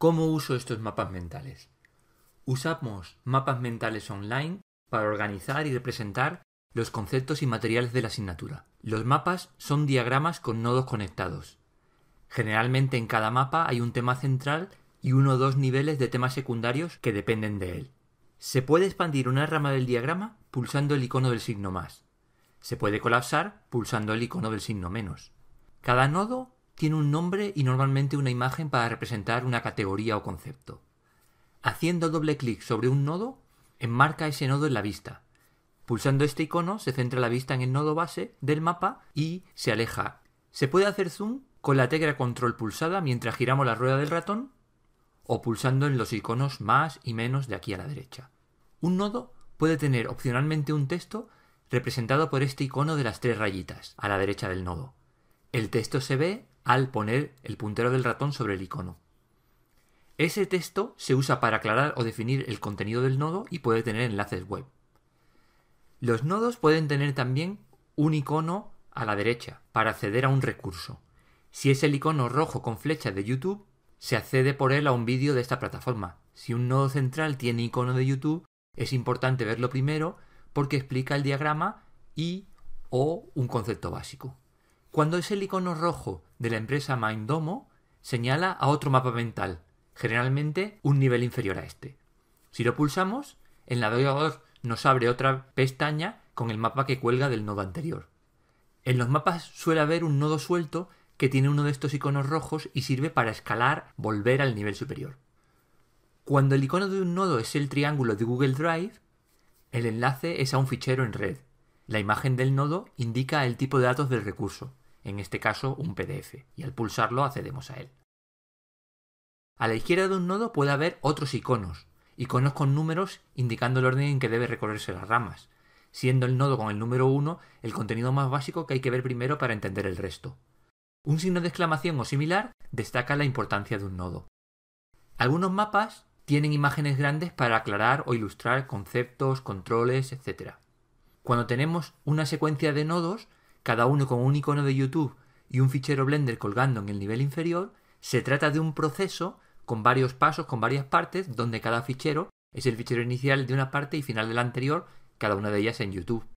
¿Cómo uso estos mapas mentales? Usamos mapas mentales online para organizar y representar los conceptos y materiales de la asignatura. Los mapas son diagramas con nodos conectados. Generalmente en cada mapa hay un tema central y uno o dos niveles de temas secundarios que dependen de él. Se puede expandir una rama del diagrama pulsando el icono del signo más. Se puede colapsar pulsando el icono del signo menos. Cada nodo tiene un nombre y normalmente una imagen para representar una categoría o concepto. Haciendo doble clic sobre un nodo, enmarca ese nodo en la vista. Pulsando este icono se centra la vista en el nodo base del mapa y se aleja. Se puede hacer zoom con la tecla control pulsada mientras giramos la rueda del ratón o pulsando en los iconos más y menos de aquí a la derecha. Un nodo puede tener opcionalmente un texto representado por este icono de las tres rayitas a la derecha del nodo. El texto se ve al poner el puntero del ratón sobre el icono. Ese texto se usa para aclarar o definir el contenido del nodo y puede tener enlaces web. Los nodos pueden tener también un icono a la derecha para acceder a un recurso. Si es el icono rojo con flecha de YouTube, se accede por él a un vídeo de esta plataforma. Si un nodo central tiene icono de YouTube, es importante verlo primero porque explica el diagrama y o un concepto básico. Cuando es el icono rojo de la empresa Mindomo, señala a otro mapa mental, generalmente un nivel inferior a este. Si lo pulsamos, el navegador nos abre otra pestaña con el mapa que cuelga del nodo anterior. En los mapas suele haber un nodo suelto que tiene uno de estos iconos rojos y sirve para escalar, volver al nivel superior. Cuando el icono de un nodo es el triángulo de Google Drive, el enlace es a un fichero en red. La imagen del nodo indica el tipo de datos del recurso en este caso un PDF, y al pulsarlo accedemos a él. A la izquierda de un nodo puede haber otros iconos, iconos con números indicando el orden en que debe recorrerse las ramas, siendo el nodo con el número 1 el contenido más básico que hay que ver primero para entender el resto. Un signo de exclamación o similar destaca la importancia de un nodo. Algunos mapas tienen imágenes grandes para aclarar o ilustrar conceptos, controles, etc. Cuando tenemos una secuencia de nodos, cada uno con un icono de YouTube y un fichero Blender colgando en el nivel inferior, se trata de un proceso con varios pasos, con varias partes, donde cada fichero es el fichero inicial de una parte y final de la anterior, cada una de ellas en YouTube.